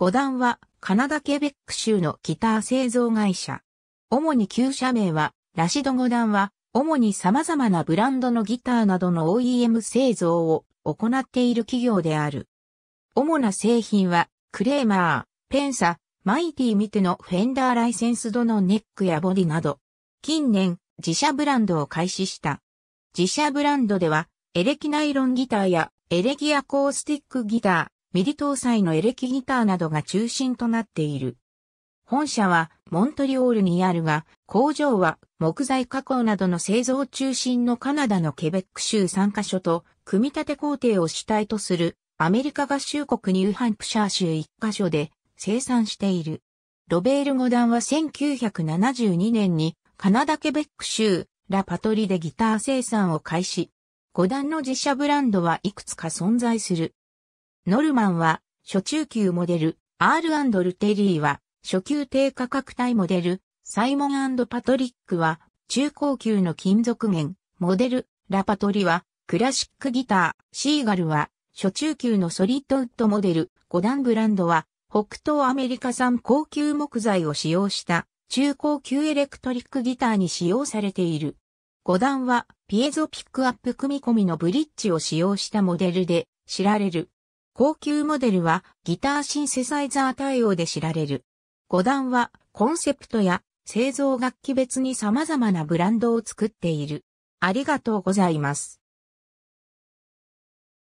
五段はカナダケベック州のギター製造会社。主に旧社名は、ラシド五段は、主に様々なブランドのギターなどの OEM 製造を行っている企業である。主な製品は、クレーマー、ペンサ、マイティミテのフェンダーライセンスドのネックやボディなど、近年、自社ブランドを開始した。自社ブランドでは、エレキナイロンギターやエレキアコースティックギター、ミリ搭載のエレキギターなどが中心となっている。本社はモントリオールにあるが、工場は木材加工などの製造中心のカナダのケベック州3カ所と、組み立て工程を主体とするアメリカ合衆国ニューハンプシャー州1カ所で生産している。ロベール・ゴダンは1972年にカナダケベック州ラパトリでギター生産を開始。ゴダンの自社ブランドはいくつか存在する。ノルマンは、初中級モデル、R& ルテリーは、初級低価格帯モデル、サイモンパトリックは、中高級の金属源、モデル、ラパトリは、クラシックギター、シーガルは、初中級のソリッドウッドモデル、5段ブランドは、北東アメリカ産高級木材を使用した中高級エレクトリックギターに使用されている。5段はピエゾピックアップ組み込みのブリッジを使用したモデルで知られる。高級モデルはギターシンセサイザー対応で知られる。5段はコンセプトや製造楽器別に様々なブランドを作っている。ありがとうございます。